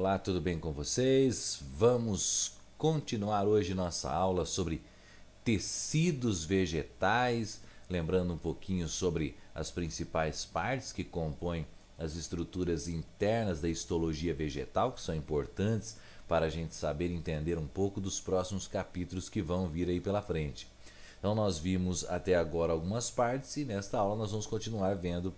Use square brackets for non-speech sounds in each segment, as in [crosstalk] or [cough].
Olá, tudo bem com vocês? Vamos continuar hoje nossa aula sobre tecidos vegetais, lembrando um pouquinho sobre as principais partes que compõem as estruturas internas da histologia vegetal, que são importantes para a gente saber entender um pouco dos próximos capítulos que vão vir aí pela frente. Então nós vimos até agora algumas partes e nesta aula nós vamos continuar vendo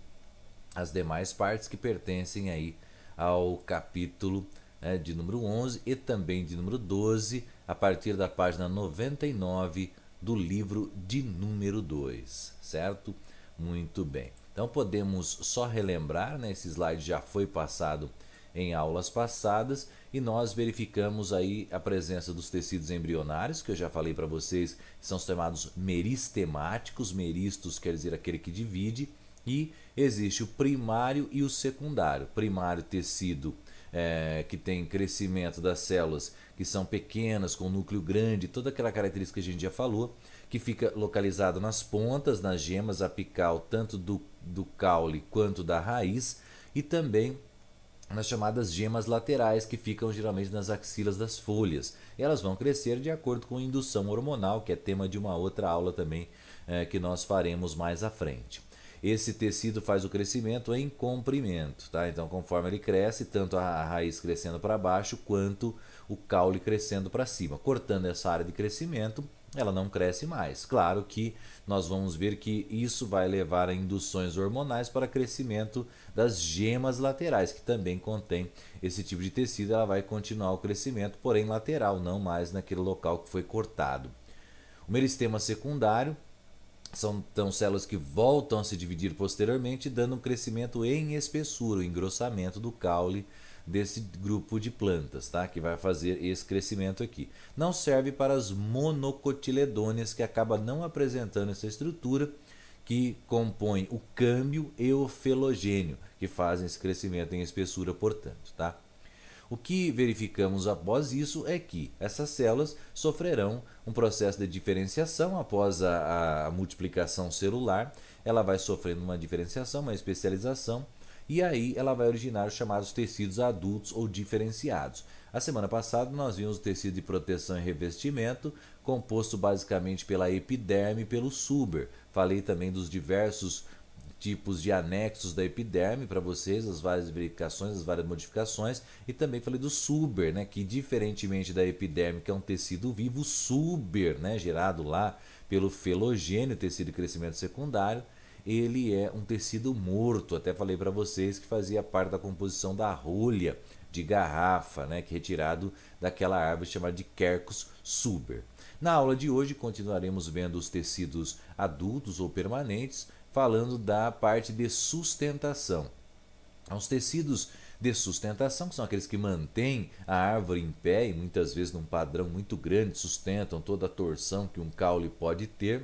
as demais partes que pertencem aí a ao capítulo né, de número 11 e também de número 12, a partir da página 99 do livro de número 2, certo? Muito bem. Então podemos só relembrar, né, esse slide já foi passado em aulas passadas e nós verificamos aí a presença dos tecidos embrionários, que eu já falei para vocês, são chamados meristemáticos, meristos quer dizer aquele que divide, e existe o primário e o secundário. Primário tecido é, que tem crescimento das células que são pequenas, com núcleo grande, toda aquela característica que a gente já falou, que fica localizado nas pontas, nas gemas apical, tanto do, do caule quanto da raiz, e também nas chamadas gemas laterais, que ficam geralmente nas axilas das folhas. E elas vão crescer de acordo com a indução hormonal, que é tema de uma outra aula também é, que nós faremos mais à frente. Esse tecido faz o crescimento em comprimento, tá? Então, conforme ele cresce, tanto a raiz crescendo para baixo quanto o caule crescendo para cima. Cortando essa área de crescimento, ela não cresce mais. Claro que nós vamos ver que isso vai levar a induções hormonais para crescimento das gemas laterais, que também contém esse tipo de tecido. Ela vai continuar o crescimento, porém lateral, não mais naquele local que foi cortado. O meristema secundário são então células que voltam a se dividir posteriormente, dando um crescimento em espessura, o engrossamento do caule desse grupo de plantas, tá? Que vai fazer esse crescimento aqui. Não serve para as monocotiledôneas que acaba não apresentando essa estrutura que compõe o câmbio e o felogênio, que fazem esse crescimento em espessura, portanto, tá? O que verificamos após isso é que essas células sofrerão um processo de diferenciação após a, a multiplicação celular. Ela vai sofrendo uma diferenciação, uma especialização, e aí ela vai originar os chamados tecidos adultos ou diferenciados. A semana passada nós vimos o tecido de proteção e revestimento, composto basicamente pela epiderme e pelo suber. Falei também dos diversos tipos de anexos da epiderme para vocês, as várias verificações, as várias modificações. E também falei do suber, né, que diferentemente da epiderme, que é um tecido vivo, suber, né, gerado lá pelo felogênio, tecido de crescimento secundário, ele é um tecido morto. Até falei para vocês que fazia parte da composição da rolha de garrafa, né, que é retirado daquela árvore chamada de Quercus suber. Na aula de hoje continuaremos vendo os tecidos adultos ou permanentes, falando da parte de sustentação. Os tecidos de sustentação, que são aqueles que mantêm a árvore em pé e muitas vezes num padrão muito grande, sustentam toda a torção que um caule pode ter,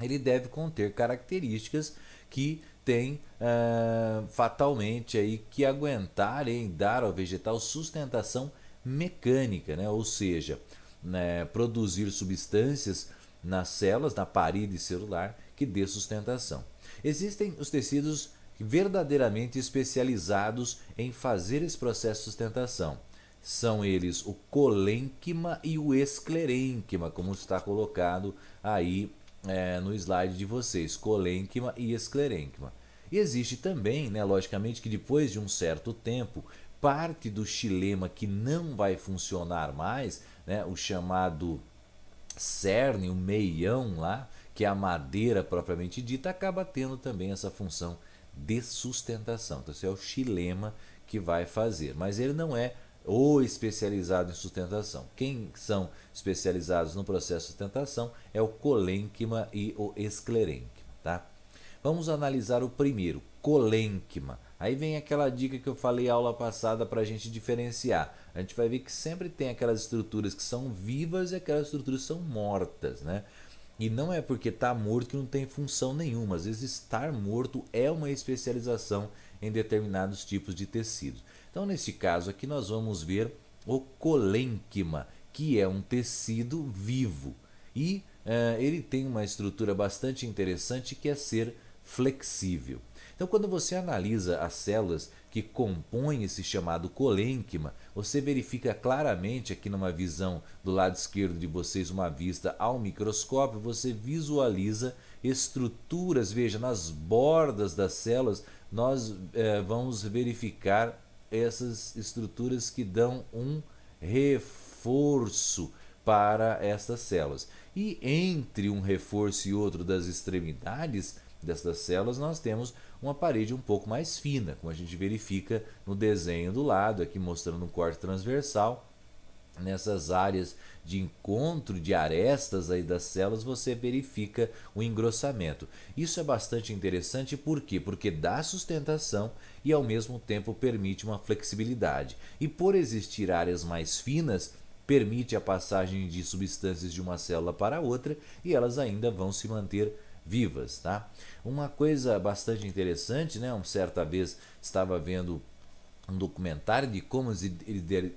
ele deve conter características que tem ah, fatalmente aí que aguentarem dar ao vegetal sustentação mecânica, né? ou seja, né, produzir substâncias nas células, na parede celular, que dê sustentação. Existem os tecidos verdadeiramente especializados em fazer esse processo de sustentação. São eles o colênquima e o esclerênquima, como está colocado aí é, no slide de vocês, colênquima e esclerênquima. E existe também, né, logicamente, que depois de um certo tempo, parte do xilema que não vai funcionar mais, né, o chamado cerne, o meião lá, que a madeira propriamente dita acaba tendo também essa função de sustentação. Então, esse é o xilema que vai fazer, mas ele não é o especializado em sustentação. Quem são especializados no processo de sustentação é o colênquima e o esclerênquima, tá? Vamos analisar o primeiro, colênquima. Aí vem aquela dica que eu falei aula passada para a gente diferenciar. A gente vai ver que sempre tem aquelas estruturas que são vivas e aquelas estruturas que são mortas, né? E não é porque está morto que não tem função nenhuma. Às vezes, estar morto é uma especialização em determinados tipos de tecidos. Então, nesse caso aqui, nós vamos ver o colênquima, que é um tecido vivo. E uh, ele tem uma estrutura bastante interessante que é ser flexível. Então, quando você analisa as células, que compõem esse chamado colênquima, você verifica claramente aqui numa visão do lado esquerdo de vocês, uma vista ao microscópio, você visualiza estruturas, veja, nas bordas das células, nós é, vamos verificar essas estruturas que dão um reforço para estas células. E entre um reforço e outro das extremidades, dessas células, nós temos uma parede um pouco mais fina, como a gente verifica no desenho do lado, aqui mostrando um corte transversal. Nessas áreas de encontro de arestas aí das células, você verifica o engrossamento. Isso é bastante interessante, por quê? Porque dá sustentação e ao mesmo tempo permite uma flexibilidade. E por existir áreas mais finas, permite a passagem de substâncias de uma célula para outra e elas ainda vão se manter vivas, tá? Uma coisa bastante interessante, né? Uma certa vez estava vendo um documentário de como eles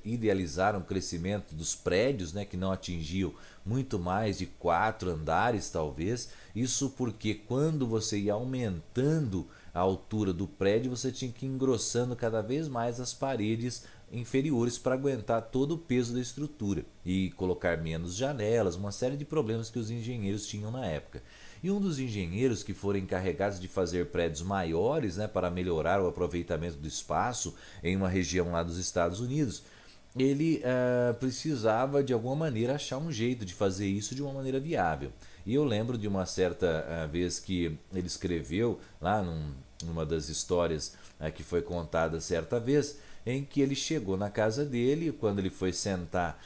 idealizaram o crescimento dos prédios, né, que não atingiam muito mais de quatro andares, talvez. Isso porque quando você ia aumentando a altura do prédio, você tinha que ir engrossando cada vez mais as paredes inferiores para aguentar todo o peso da estrutura e colocar menos janelas, uma série de problemas que os engenheiros tinham na época. E um dos engenheiros que foram encarregados de fazer prédios maiores né, para melhorar o aproveitamento do espaço em uma região lá dos Estados Unidos, ele uh, precisava de alguma maneira achar um jeito de fazer isso de uma maneira viável. E eu lembro de uma certa uh, vez que ele escreveu lá num, numa das histórias uh, que foi contada certa vez, em que ele chegou na casa dele, quando ele foi sentar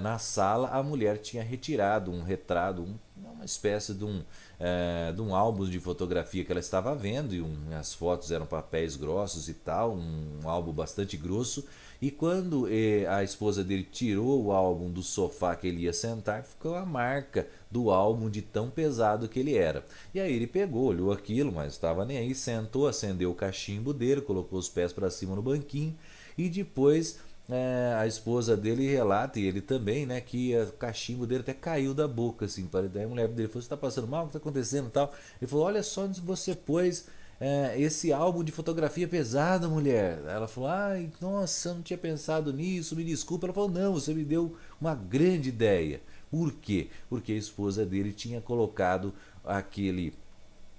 na sala, a mulher tinha retirado um retrato, um é uma espécie de um, é, de um álbum de fotografia que ela estava vendo, e um, as fotos eram papéis grossos e tal, um, um álbum bastante grosso. E quando eh, a esposa dele tirou o álbum do sofá que ele ia sentar, ficou a marca do álbum de tão pesado que ele era. E aí ele pegou, olhou aquilo, mas estava nem aí, sentou, acendeu o cachimbo dele, colocou os pés para cima no banquinho e depois é, a esposa dele relata, e ele também, né, que o cachimbo dele até caiu da boca, assim. Daí a mulher dele falou: Você tá passando mal? O que tá acontecendo tal? Ele falou: Olha só onde você pôs é, esse álbum de fotografia pesada, mulher. Ela falou: Ai, nossa, não tinha pensado nisso, me desculpa. Ela falou: Não, você me deu uma grande ideia. Por quê? Porque a esposa dele tinha colocado aquele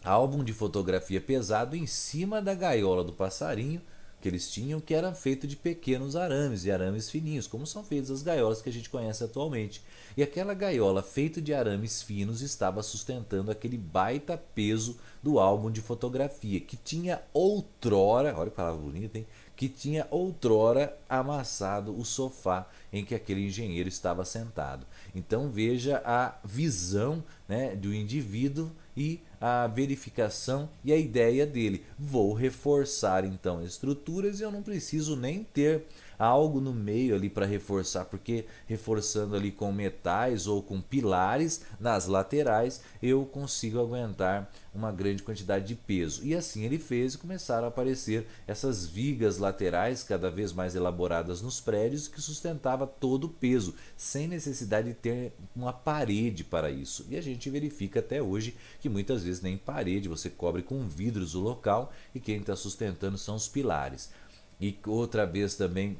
álbum de fotografia pesado em cima da gaiola do passarinho que eles tinham, que era feito de pequenos arames e arames fininhos, como são feitas as gaiolas que a gente conhece atualmente. E aquela gaiola feita de arames finos estava sustentando aquele baita peso do álbum de fotografia, que tinha outrora, olha que palavra bonita, hein? Que tinha outrora amassado o sofá em que aquele engenheiro estava sentado. Então veja a visão né, do indivíduo e a verificação e a ideia dele. Vou reforçar então estruturas e eu não preciso nem ter algo no meio ali para reforçar, porque reforçando ali com metais ou com pilares nas laterais, eu consigo aguentar uma grande quantidade de peso. E assim ele fez e começaram a aparecer essas vigas laterais cada vez mais elaboradas nos prédios que sustentava todo o peso, sem necessidade de ter uma parede para isso. E a gente verifica até hoje que muitas vezes nem parede, você cobre com vidros o local e quem está sustentando são os pilares. E outra vez também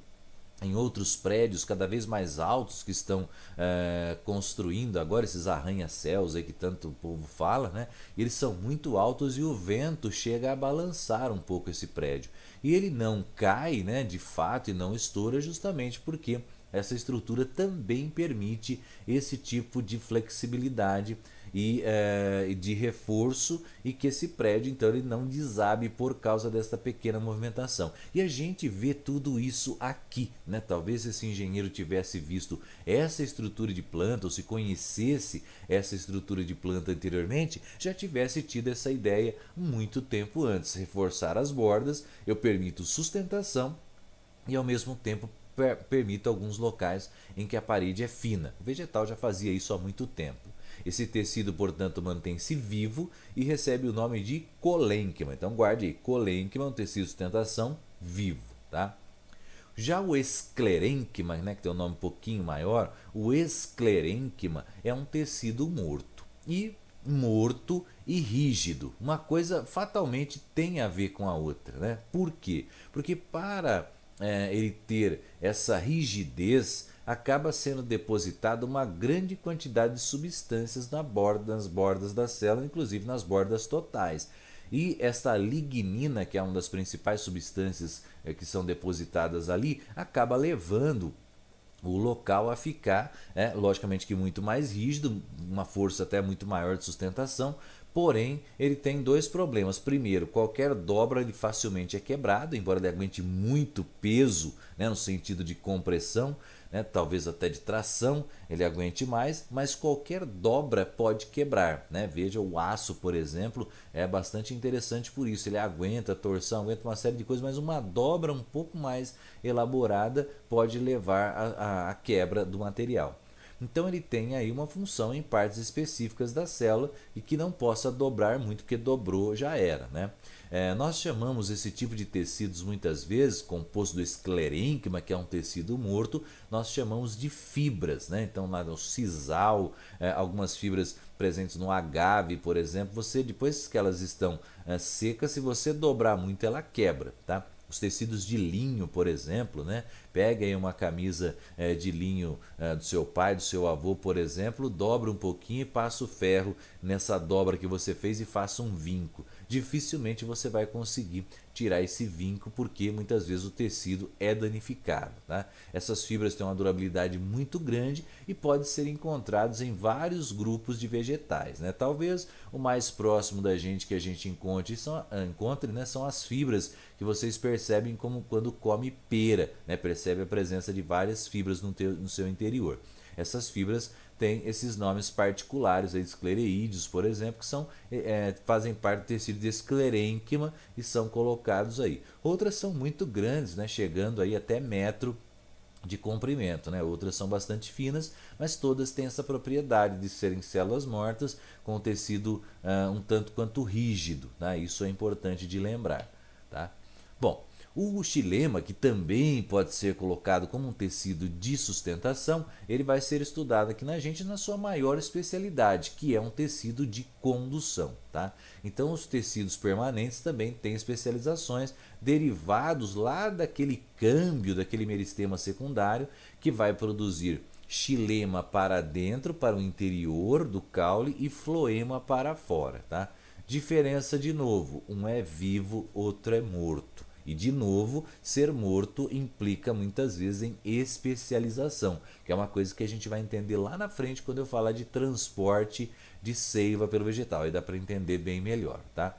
em outros prédios cada vez mais altos que estão é, construindo agora esses arranha-céus aí que tanto o povo fala, né? Eles são muito altos e o vento chega a balançar um pouco esse prédio. E ele não cai, né, de fato e não estoura justamente porque essa estrutura também permite esse tipo de flexibilidade e é, de reforço e que esse prédio então ele não desabe por causa desta pequena movimentação. E a gente vê tudo isso aqui, né? Talvez esse engenheiro tivesse visto essa estrutura de planta ou se conhecesse essa estrutura de planta anteriormente, já tivesse tido essa ideia muito tempo antes. Reforçar as bordas, eu permito sustentação e ao mesmo tempo permito alguns locais em que a parede é fina. O vegetal já fazia isso há muito tempo. Esse tecido, portanto, mantém-se vivo e recebe o nome de colênquima. Então guarde aí, colênquima é um tecido de sustentação vivo, tá? Já o esclerênquima, né, que tem um nome um pouquinho maior, o esclerênquima é um tecido morto. E morto e rígido. Uma coisa fatalmente tem a ver com a outra, né? Por quê? Porque para é, ele ter essa rigidez, acaba sendo depositada uma grande quantidade de substâncias na borda, nas bordas da célula, inclusive nas bordas totais. E esta lignina, que é uma das principais substâncias eh, que são depositadas ali, acaba levando o local a ficar, é, logicamente que muito mais rígido, uma força até muito maior de sustentação, porém ele tem dois problemas. Primeiro, qualquer dobra ele facilmente é quebrado, embora ele aguente muito peso, né, no sentido de compressão, né? talvez até de tração ele aguente mais, mas qualquer dobra pode quebrar. Né? Veja o aço, por exemplo, é bastante interessante por isso. Ele aguenta torção, aguenta uma série de coisas, mas uma dobra um pouco mais elaborada pode levar à quebra do material. Então ele tem aí uma função em partes específicas da célula e que não possa dobrar muito, porque dobrou já era. Né? É, nós chamamos esse tipo de tecidos muitas vezes, composto do esclerênquima, que é um tecido morto, nós chamamos de fibras. Né? Então lá no sisal, é, algumas fibras presentes no agave, por exemplo, você depois que elas estão é, secas, se você dobrar muito ela quebra. Tá? os tecidos de linho, por exemplo, né? Pega aí uma camisa é, de linho é, do seu pai, do seu avô, por exemplo, dobra um pouquinho e passa o ferro nessa dobra que você fez e faça um vinco dificilmente você vai conseguir tirar esse vinco, porque muitas vezes o tecido é danificado. Tá? Essas fibras têm uma durabilidade muito grande e podem ser encontrados em vários grupos de vegetais. Né? Talvez o mais próximo da gente que a gente encontre são, encontre, né, são as fibras que vocês percebem como quando come pera, né? percebe a presença de várias fibras no, teu, no seu interior. Essas fibras tem esses nomes particulares, aí, esclereídeos, por exemplo, que são, é, é, fazem parte do tecido de esclerênquima e são colocados aí. Outras são muito grandes, né, chegando aí até metro de comprimento, né? Outras são bastante finas, mas todas têm essa propriedade de serem células mortas com o tecido uh, um tanto quanto rígido, né? Isso é importante de lembrar, tá? Bom, o xilema, que também pode ser colocado como um tecido de sustentação, ele vai ser estudado aqui na gente na sua maior especialidade, que é um tecido de condução. Tá? Então, os tecidos permanentes também têm especializações derivados lá daquele câmbio, daquele meristema secundário, que vai produzir xilema para dentro, para o interior do caule e floema para fora. Tá? Diferença de novo, um é vivo, outro é morto. E de novo, ser morto implica muitas vezes em especialização, que é uma coisa que a gente vai entender lá na frente quando eu falar de transporte de seiva pelo vegetal, aí dá para entender bem melhor, tá?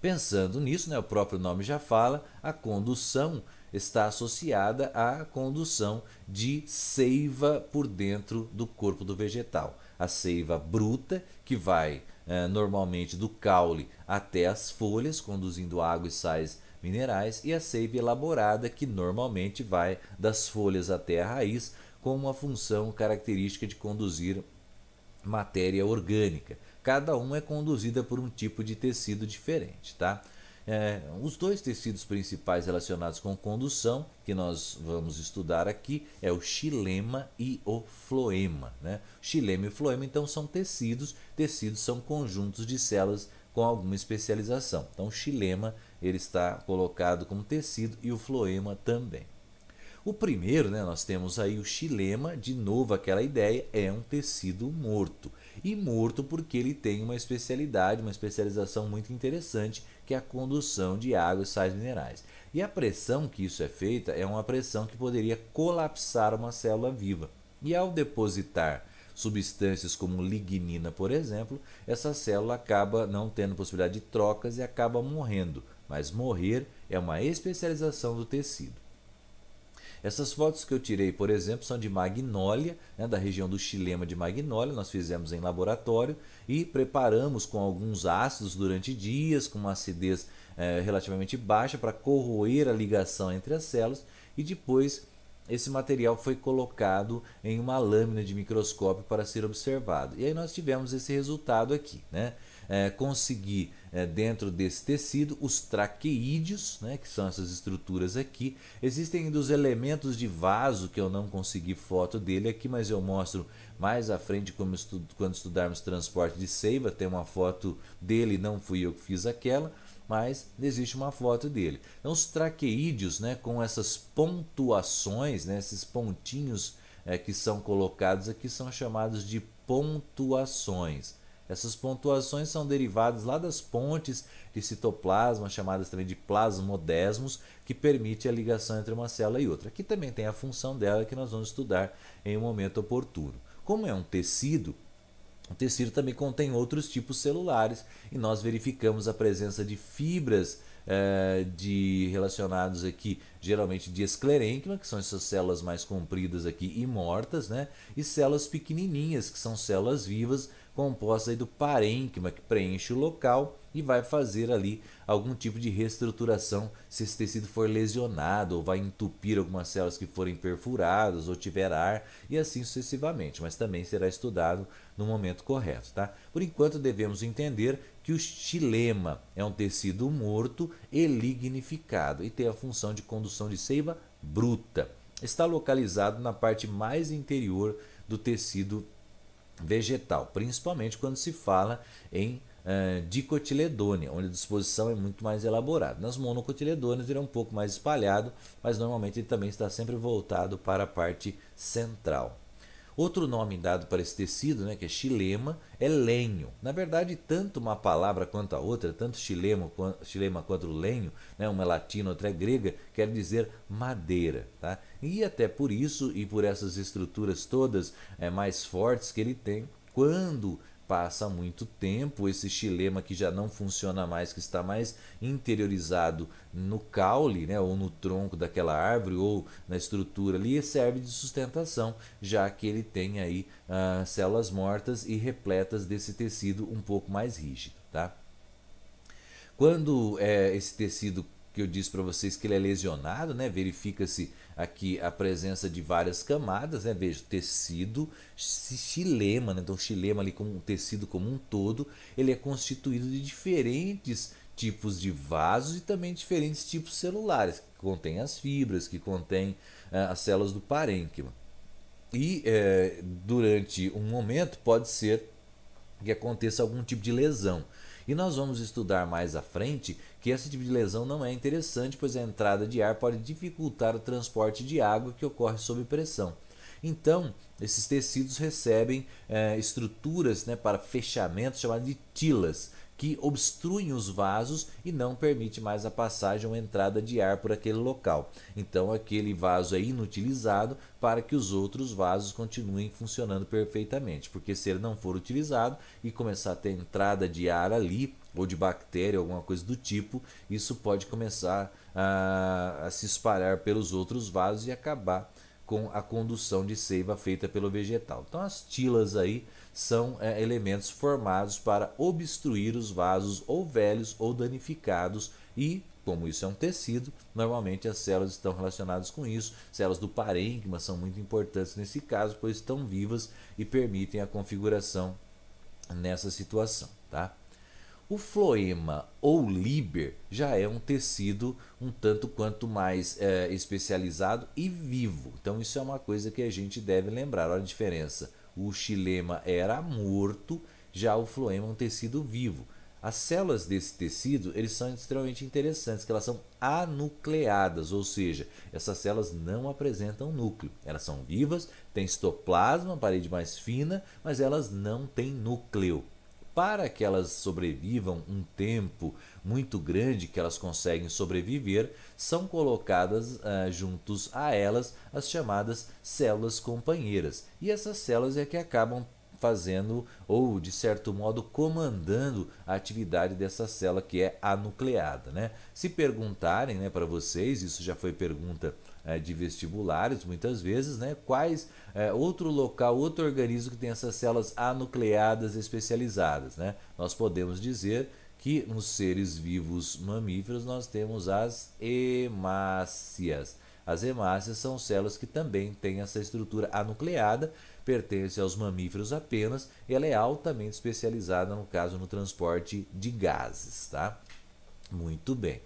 Pensando nisso, né, o próprio nome já fala, a condução está associada à condução de seiva por dentro do corpo do vegetal. A seiva bruta, que vai eh, normalmente do caule até as folhas, conduzindo água e sais minerais e a seiva elaborada, que normalmente vai das folhas até a raiz, com uma função característica de conduzir matéria orgânica. Cada uma é conduzida por um tipo de tecido diferente, tá? É, os dois tecidos principais relacionados com condução que nós vamos estudar aqui é o xilema e o floema. Né? Xilema e floema então são tecidos, tecidos são conjuntos de células com alguma especialização. Então, xilema ele está colocado como tecido e o floema também. O primeiro, né, nós temos aí o xilema, de novo aquela ideia, é um tecido morto. E morto porque ele tem uma especialidade, uma especialização muito interessante, que é a condução de água e sais minerais. E a pressão que isso é feita é uma pressão que poderia colapsar uma célula viva. E ao depositar substâncias como lignina, por exemplo, essa célula acaba não tendo possibilidade de trocas e acaba morrendo mas morrer é uma especialização do tecido. Essas fotos que eu tirei, por exemplo, são de magnólia, né, da região do xilema de magnólia, nós fizemos em laboratório e preparamos com alguns ácidos durante dias, com uma acidez é, relativamente baixa, para corroer a ligação entre as células e depois esse material foi colocado em uma lâmina de microscópio para ser observado. E aí nós tivemos esse resultado aqui, né? É, consegui é, dentro desse tecido, os traqueídeos, né, que são essas estruturas aqui. Existem dos elementos de vaso, que eu não consegui foto dele aqui, mas eu mostro mais à frente como quando estudarmos transporte de seiva. Tem uma foto dele, não fui eu que fiz aquela mas existe uma foto dele. Então, os traqueídeos, né, com essas pontuações, né, esses pontinhos é, que são colocados aqui, são chamados de pontuações. Essas pontuações são derivadas lá das pontes de citoplasma, chamadas também de plasmodesmos, que permite a ligação entre uma célula e outra. Aqui também tem a função dela que nós vamos estudar em um momento oportuno. Como é um tecido, o tecido também contém outros tipos celulares e nós verificamos a presença de fibras eh, de relacionados aqui, geralmente de esclerênquima, que são essas células mais compridas aqui e mortas, né? E células pequenininhas, que são células vivas composta do parênquima que preenche o local e vai fazer ali algum tipo de reestruturação se esse tecido for lesionado ou vai entupir algumas células que forem perfuradas ou tiver ar e assim sucessivamente, mas também será estudado no momento correto, tá? Por enquanto devemos entender que o xilema é um tecido morto e lignificado e tem a função de condução de seiva bruta. Está localizado na parte mais interior do tecido vegetal, principalmente quando se fala em eh, dicotiledônia, onde a disposição é muito mais elaborada. Nas monocotiledôneas ele é um pouco mais espalhado, mas normalmente ele também está sempre voltado para a parte central. Outro nome dado para esse tecido, né, que é chilema, é lenho. Na verdade, tanto uma palavra quanto a outra, tanto xilema, chilema quanto lenho, né, uma é latina, outra é grega, quer dizer madeira. Tá? E até por isso e por essas estruturas todas é, mais fortes que ele tem, quando passa muito tempo, esse xilema que já não funciona mais, que está mais interiorizado no caule, né, ou no tronco daquela árvore, ou na estrutura ali, serve de sustentação, já que ele tem aí ah, células mortas e repletas desse tecido um pouco mais rígido. Tá? Quando é, esse tecido que eu disse para vocês que ele é lesionado, né, verifica-se aqui a presença de várias camadas, né? Veja, tecido xilema, né? Então, xilema ali como um tecido como um todo, ele é constituído de diferentes tipos de vasos e também diferentes tipos celulares, que contém as fibras, que contém eh, as células do parênquima. E eh, durante um momento pode ser que aconteça algum tipo de lesão. E nós vamos estudar mais à frente que esse tipo de lesão não é interessante, pois a entrada de ar pode dificultar o transporte de água que ocorre sob pressão. Então, esses tecidos recebem é, estruturas né, para fechamento chamadas de tilas que obstruem os vasos e não permite mais a passagem ou entrada de ar por aquele local. Então aquele vaso é inutilizado para que os outros vasos continuem funcionando perfeitamente, porque se ele não for utilizado e começar a ter entrada de ar ali ou de bactéria, alguma coisa do tipo, isso pode começar a, a se espalhar pelos outros vasos e acabar com a condução de seiva feita pelo vegetal. Então as tilas aí são é, elementos formados para obstruir os vasos ou velhos ou danificados e como isso é um tecido, normalmente as células estão relacionadas com isso. Células do parênquima são muito importantes nesse caso, pois estão vivas e permitem a configuração nessa situação, tá? O floema ou liber já é um tecido um tanto quanto mais é, especializado e vivo. Então isso é uma coisa que a gente deve lembrar. Olha a diferença o xilema era morto, já o floema é um tecido vivo. As células desse tecido, eles são extremamente interessantes, que elas são anucleadas, ou seja, essas células não apresentam núcleo. Elas são vivas, têm citoplasma, parede mais fina, mas elas não têm núcleo para que elas sobrevivam um tempo muito grande que elas conseguem sobreviver, são colocadas ah, juntos a elas as chamadas células companheiras. E essas células é que acabam fazendo ou de certo modo comandando a atividade dessa célula que é a nucleada, né? Se perguntarem, né, para vocês, isso já foi pergunta é, de vestibulares, muitas vezes, né? Quais é, outro local, outro organismo que tem essas células anucleadas especializadas, né? Nós podemos dizer que nos seres vivos mamíferos nós temos as hemácias. As hemácias são células que também têm essa estrutura anucleada, pertence aos mamíferos apenas, e ela é altamente especializada, no caso, no transporte de gases, tá? Muito bem.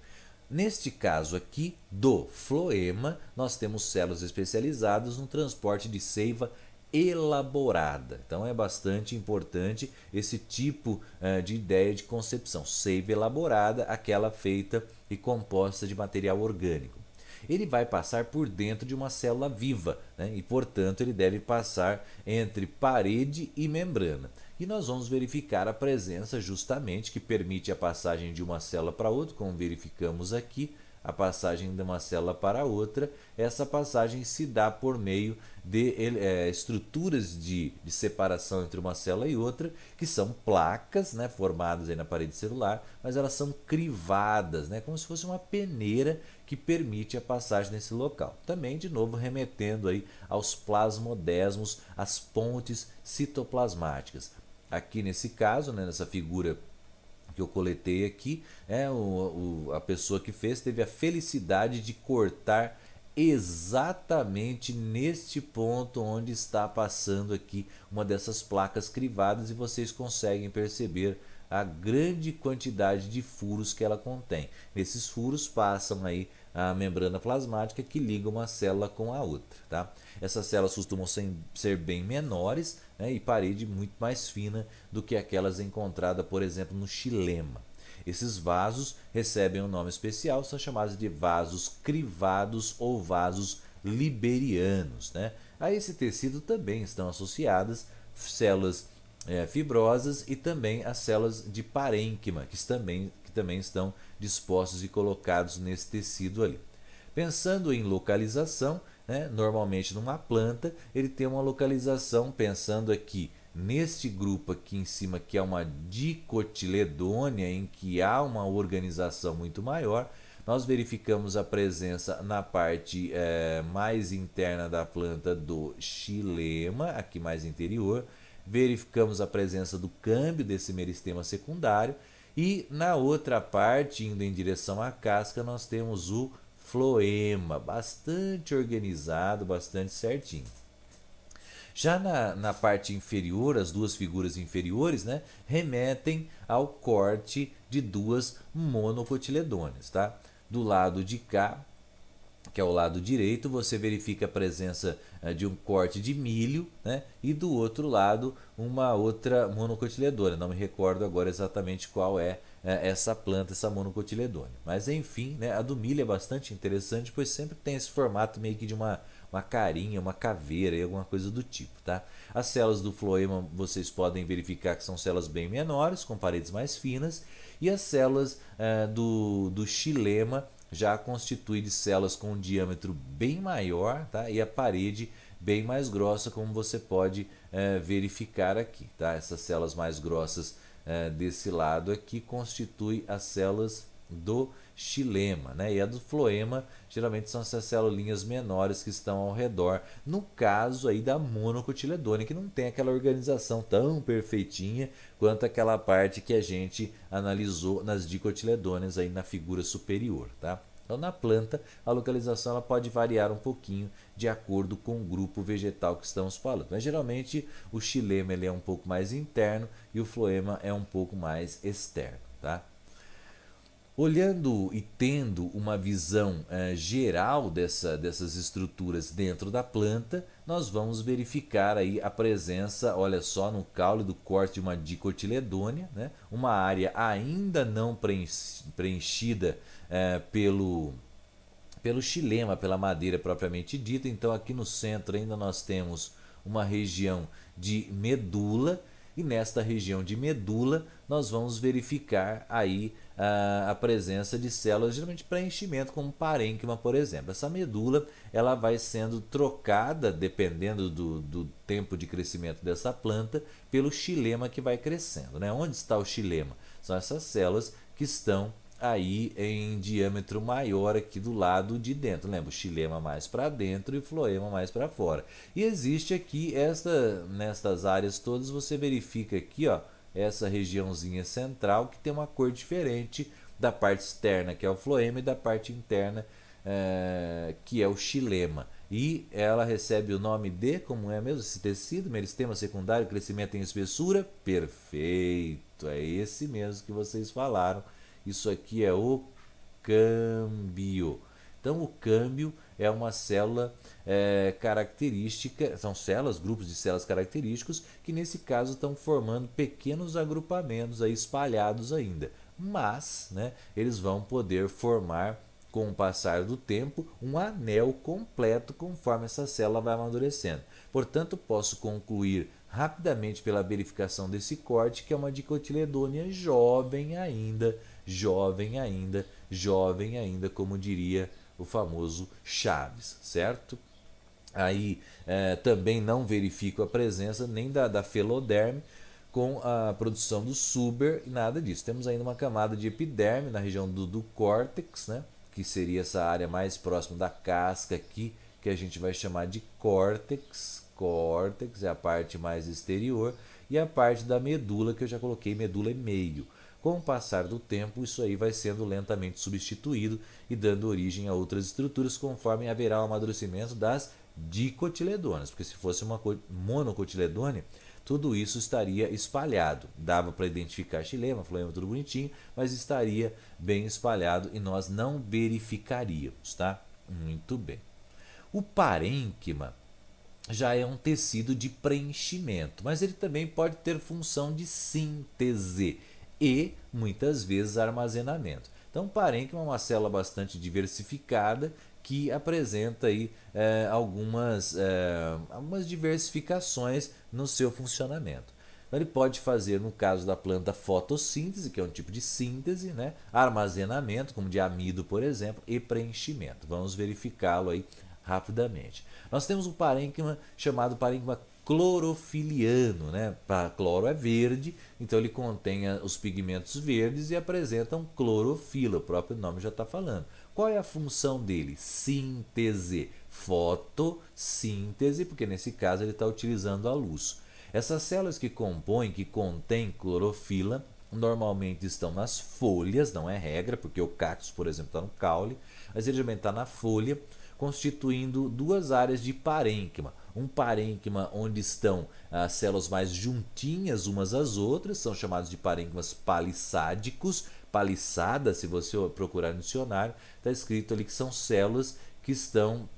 Neste caso aqui, do floema, nós temos células especializadas no transporte de seiva elaborada. Então é bastante importante esse tipo uh, de ideia de concepção. Seiva elaborada, aquela feita e composta de material orgânico ele vai passar por dentro de uma célula viva, né? e portanto ele deve passar entre parede e membrana. E nós vamos verificar a presença justamente que permite a passagem de uma célula para outra, como verificamos aqui, a passagem de uma célula para outra, essa passagem se dá por meio de é, estruturas de, de, separação entre uma célula e outra, que são placas né, formadas na parede celular, mas elas são crivadas, né, como se fosse uma peneira que permite a passagem nesse local. Também, de novo, remetendo aí aos plasmodesmos, as pontes citoplasmáticas. Aqui nesse caso, né, nessa figura que eu coletei aqui, é o, o, a pessoa que fez teve a felicidade de cortar exatamente neste ponto onde está passando aqui uma dessas placas crivadas e vocês conseguem perceber a grande quantidade de furos que ela contém. Nesses furos passam aí a membrana plasmática que liga uma célula com a outra. Tá? Essas células costumam ser bem menores né, e parede muito mais fina do que aquelas encontradas, por exemplo, no xilema. Esses vasos recebem um nome especial, são chamados de vasos crivados ou vasos liberianos. Né? A esse tecido também estão associadas células é, fibrosas e também as células de parênquima, que também, que também estão dispostos e colocados nesse tecido ali. Pensando em localização, né, normalmente numa planta, ele tem uma localização, pensando aqui neste grupo aqui em cima, que é uma dicotiledônia, em que há uma organização muito maior, nós verificamos a presença na parte é, mais interna da planta do xilema, aqui mais interior, verificamos a presença do câmbio desse meristema secundário e na outra parte, indo em direção à casca, nós temos o floema, bastante organizado, bastante certinho. Já na, na parte inferior, as duas figuras inferiores né, remetem ao corte de duas monocotiledôneas. Tá? Do lado de cá, que é o lado direito, você verifica a presença eh, de um corte de milho, né? E do outro lado, uma outra monocotiledônia. Não me recordo agora exatamente qual é eh, essa planta, essa monocotiledônia. Mas enfim, né? A do milho é bastante interessante, pois sempre tem esse formato meio que de uma uma carinha, uma caveira e alguma coisa do tipo, tá? As células do floema vocês podem verificar que são células bem menores, com paredes mais finas, e as células uh, do, do xilema já constitui de células com um diâmetro bem maior tá? e a parede bem mais grossa, como você pode é, verificar aqui. Tá? Essas células mais grossas é, desse lado aqui constituem as células do xilema, né? E a do floema geralmente são essas celulinhas menores que estão ao redor. No caso aí da monocotiledônia, que não tem aquela organização tão perfeitinha quanto aquela parte que a gente analisou nas dicotiledôneas aí na figura superior, tá? Então, na planta, a localização ela pode variar um pouquinho de acordo com o grupo vegetal que estamos falando. Mas geralmente o xilema ele é um pouco mais interno e o floema é um pouco mais externo, tá? Olhando e tendo uma visão uh, geral dessa, dessas estruturas dentro da planta, nós vamos verificar aí a presença, olha só, no caule do corte de uma dicotiledônia, né? uma área ainda não preenchida uh, pelo, pelo xilema, pela madeira propriamente dita. Então aqui no centro ainda nós temos uma região de medula, e nesta região de medula nós vamos verificar aí a, presença de células, geralmente para enchimento, como parênquima, por exemplo. Essa medula ela vai sendo trocada, dependendo do, do tempo de crescimento dessa planta, pelo xilema que vai crescendo. Né? Onde está o xilema? São essas células que estão aí em diâmetro maior aqui do lado de dentro. Lembra, xilema mais para dentro e floema mais para fora. E existe aqui esta nestas áreas todas, você verifica aqui, ó, essa regiãozinha central que tem uma cor diferente da parte externa, que é o floema, e da parte interna, é, que é o xilema. E ela recebe o nome de, como é mesmo, esse tecido, meristema secundário, crescimento em espessura. Perfeito, é esse mesmo que vocês falaram. Isso aqui é o câmbio. Então, o câmbio é uma célula é, característica, são células, grupos de células característicos, que nesse caso estão formando pequenos agrupamentos aí espalhados ainda. Mas né, eles vão poder formar, com o passar do tempo, um anel completo conforme essa célula vai amadurecendo. Portanto, posso concluir rapidamente pela verificação desse corte que é uma dicotiledônia jovem ainda, jovem ainda, jovem ainda, como diria o famoso Chaves, certo? aí é, também não verifico a presença nem da, da feloderme com a produção do suber e nada disso. Temos ainda uma camada de epiderme na região do, do córtex, né? que seria essa área mais próxima da casca aqui, que a gente vai chamar de córtex. Córtex é a parte mais exterior e a parte da medula que eu já coloquei medula e meio. Com o passar do tempo, isso aí vai sendo lentamente substituído e dando origem a outras estruturas, conforme haverá o amadurecimento das dicotiledonas, porque se fosse uma monocotiledone, tudo isso estaria espalhado. Dava para identificar xilema, floema, tudo bonitinho, mas estaria bem espalhado e nós não verificaríamos, tá? Muito bem. O parênquima já é um tecido de preenchimento, mas ele também pode ter função de síntese e muitas vezes armazenamento. Então, o parênquima é uma célula bastante diversificada que apresenta aí é, algumas, é, algumas diversificações no seu funcionamento. Então, ele pode fazer, no caso da planta, fotossíntese, que é um tipo de síntese, né? armazenamento, como de amido, por exemplo, e preenchimento. Vamos verificá-lo aí rapidamente. Nós temos um parênquima chamado parênquima clorofiliano, né? cloro é verde, então ele contém os pigmentos verdes e apresenta um clorofila, o próprio nome já está falando. Qual é a função dele? Síntese. Fotossíntese, porque nesse caso ele está utilizando a luz. Essas células que compõem, que contêm clorofila, normalmente estão nas folhas, não é regra, porque o cactus, por exemplo, está no caule, mas ele também está na folha, constituindo duas áreas de parênquima. Um parênquima onde estão as ah, células mais juntinhas umas às outras, são chamados de parênquimas palissádicos, paliçada, se você procurar no dicionário, está escrito ali que são células que estão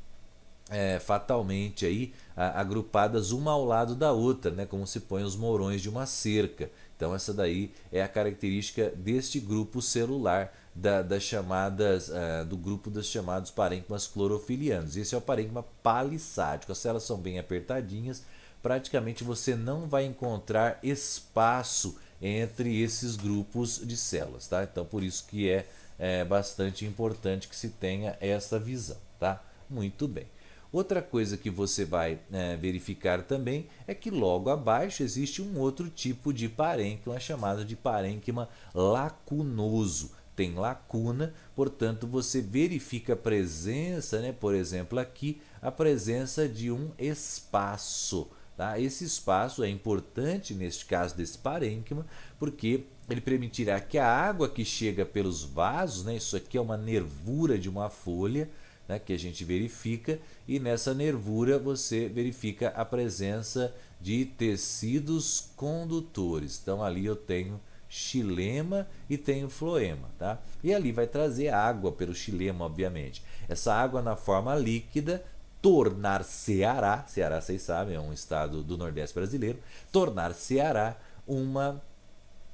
é, fatalmente aí a, agrupadas uma ao lado da outra, né? como se põem os morões de uma cerca. Então essa daí é a característica deste grupo celular da, das chamadas uh, do grupo dos chamados parênquimas clorofilianos. Esse é o parênquima palissático. As células são bem apertadinhas. Praticamente você não vai encontrar espaço entre esses grupos de células, tá? Então por isso que é, é bastante importante que se tenha essa visão, tá? Muito bem. Outra coisa que você vai é, verificar também é que logo abaixo existe um outro tipo de parênquima chamado de parênquima lacunoso. Tem lacuna, portanto você verifica a presença, né, por exemplo aqui, a presença de um espaço Tá? Esse espaço é importante neste caso desse parênquima, porque ele permitirá que a água que chega pelos vasos, né, isso aqui é uma nervura de uma folha né, que a gente verifica, e nessa nervura você verifica a presença de tecidos condutores. Então ali eu tenho xilema e tenho floema, tá? E ali vai trazer água pelo xilema, obviamente. Essa água na forma líquida tornar Ceará, Ceará vocês sabem, é um estado do Nordeste brasileiro, tornar Ceará uma,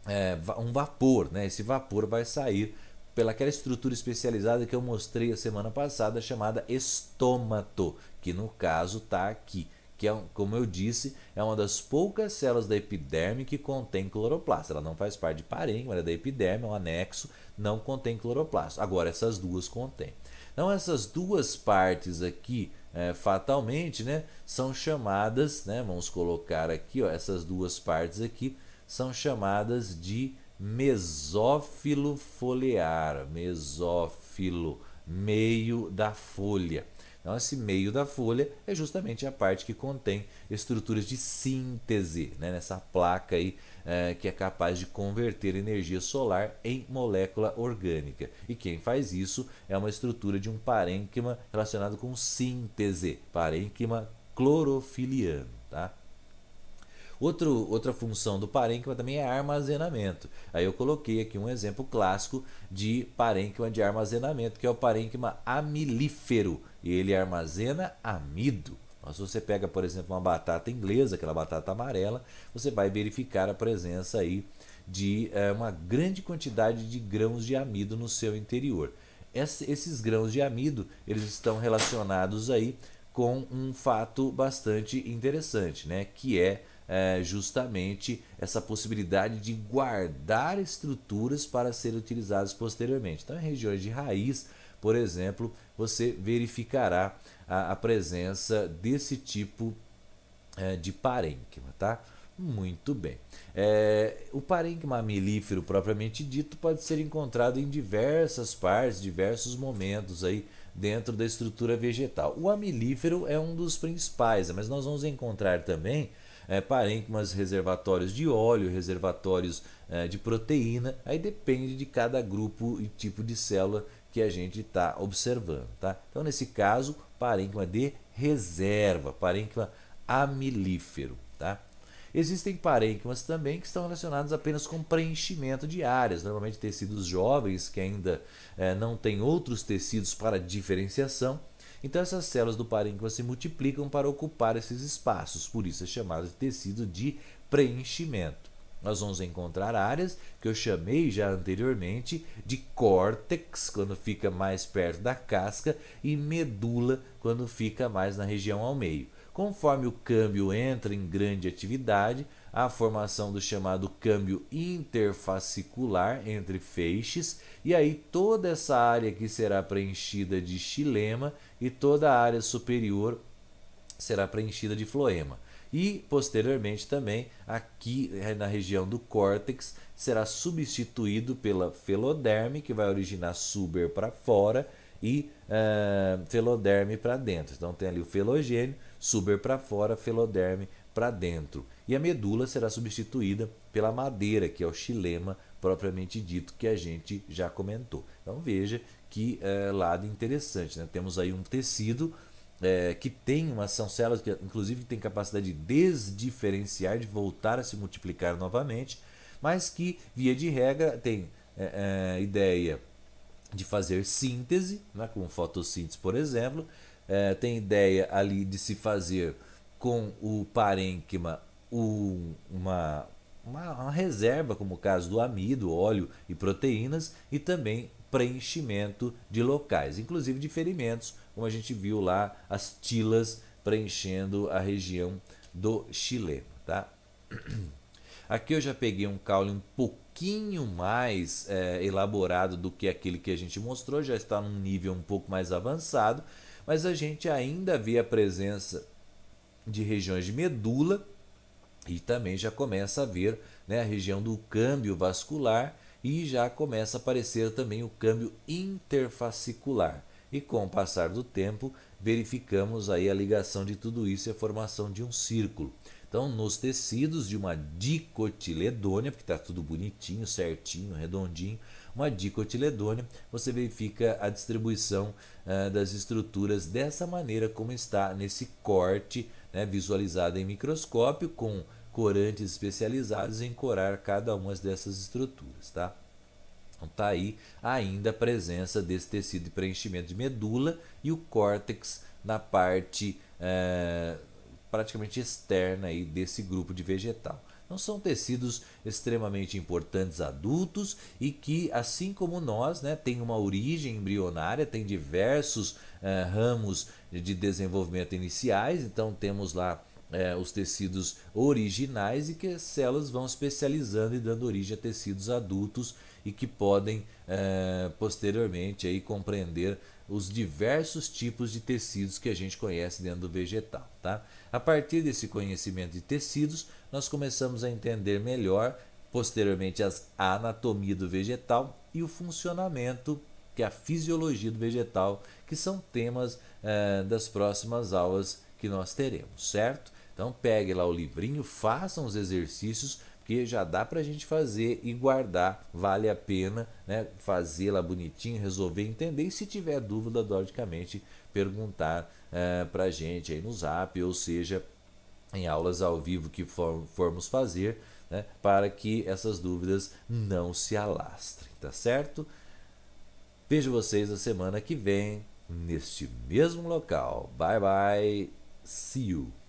é, um vapor, né? Esse vapor vai sair pelaquela estrutura especializada que eu mostrei a semana passada, chamada estômato, que no caso está aqui, que é, como eu disse, é uma das poucas células da epiderme que contém cloroplasto. Ela não faz parte de parênquima, é da epiderme, é um anexo, não contém cloroplasto. Agora, essas duas contêm. Então, essas duas partes aqui é, fatalmente, né, são chamadas, né, vamos colocar aqui, ó, essas duas partes aqui, são chamadas de mesófilo foliar, mesófilo, meio da folha. Então, esse meio da folha é justamente a parte que contém estruturas de síntese, né? nessa placa aí eh, que é capaz de converter energia solar em molécula orgânica. E quem faz isso é uma estrutura de um parênquima relacionado com síntese, parênquima clorofiliano. Tá? Outro, outra função do parênquima também é armazenamento. Aí eu coloquei aqui um exemplo clássico de parênquima de armazenamento, que é o parênquima amilífero. E ele armazena amido. Mas se você pega, por exemplo, uma batata inglesa, aquela batata amarela, você vai verificar a presença aí de é, uma grande quantidade de grãos de amido no seu interior. Esse, esses grãos de amido, eles estão relacionados aí com um fato bastante interessante, né? Que é, é justamente essa possibilidade de guardar estruturas para serem utilizadas posteriormente. Então, em regiões de raiz, por exemplo, você verificará a, a presença desse tipo é, de parênquima, tá? Muito bem. É, o parênquima amilífero propriamente dito pode ser encontrado em diversas partes, diversos momentos aí dentro da estrutura vegetal. O amilífero é um dos principais, mas nós vamos encontrar também é, parênquimas reservatórios de óleo, reservatórios é, de proteína. Aí depende de cada grupo e tipo de célula que a gente está observando. Tá? Então, nesse caso, parênquima de reserva, parênquima amilífero. Tá? Existem parênquimas também que estão relacionadas apenas com preenchimento de áreas, normalmente tecidos jovens que ainda eh, não têm outros tecidos para diferenciação. Então essas células do parênquima se multiplicam para ocupar esses espaços, por isso é chamado de tecido de preenchimento nós vamos encontrar áreas que eu chamei já anteriormente de córtex, quando fica mais perto da casca, e medula, quando fica mais na região ao meio. Conforme o câmbio entra em grande atividade, a formação do chamado câmbio interfascicular entre feixes, e aí toda essa área que será preenchida de xilema e toda a área superior será preenchida de floema. E, posteriormente, também aqui eh, na região do córtex será substituído pela feloderme, que vai originar suber para fora e uh, feloderme para dentro. Então, tem ali o felogênio, suber para fora, feloderme para dentro. E a medula será substituída pela madeira, que é o xilema propriamente dito, que a gente já comentou. Então, veja que uh, lado interessante. Né? Temos aí um tecido é, que tem uma, são células que inclusive têm capacidade de desdiferenciar, de voltar a se multiplicar novamente, mas que via de regra tem é, é, ideia de fazer síntese, né, com fotossíntese por exemplo, é, tem ideia ali de se fazer com o parênquima um, uma, uma, uma reserva, como o caso do amido, óleo e proteínas, e também preenchimento de locais, inclusive de ferimentos, como a gente viu lá, as tilas preenchendo a região do Chile, tá? [clears throat] Aqui eu já peguei um caule um pouquinho mais é, elaborado do que aquele que a gente mostrou, já está num nível um pouco mais avançado, mas a gente ainda vê a presença de regiões de medula e também já começa a ver né, a região do câmbio vascular e já começa a aparecer também o câmbio interfascicular. E com o passar do tempo, verificamos aí a ligação de tudo isso e a formação de um círculo. Então, nos tecidos de uma dicotiledônia, porque está tudo bonitinho, certinho, redondinho, uma dicotiledônia, você verifica a distribuição eh, das estruturas dessa maneira como está nesse corte né, visualizado em microscópio, com corantes especializados em corar cada uma dessas estruturas. Tá? Então está aí ainda a presença desse tecido de preenchimento de medula e o córtex na parte é, praticamente externa aí desse grupo de vegetal. Então são tecidos extremamente importantes adultos e que, assim como nós, né, tem uma origem embrionária, tem diversos é, ramos de desenvolvimento iniciais, então temos lá é, os tecidos originais e que as células vão especializando e dando origem a tecidos adultos e que podem é, posteriormente aí compreender os diversos tipos de tecidos que a gente conhece dentro do vegetal, tá? A partir desse conhecimento de tecidos, nós começamos a entender melhor posteriormente as, a anatomia do vegetal e o funcionamento que é a fisiologia do vegetal, que são temas é, das próximas aulas que nós teremos, certo? Então pegue lá o livrinho, façam os exercícios porque já dá para a gente fazer e guardar, vale a pena né, fazer lá bonitinho, resolver, entender e se tiver dúvida, logicamente, perguntar eh, para a gente aí no zap, ou seja, em aulas ao vivo que for, formos fazer, né, para que essas dúvidas não se alastrem, tá certo? Vejo vocês na semana que vem, neste mesmo local. Bye bye, see you!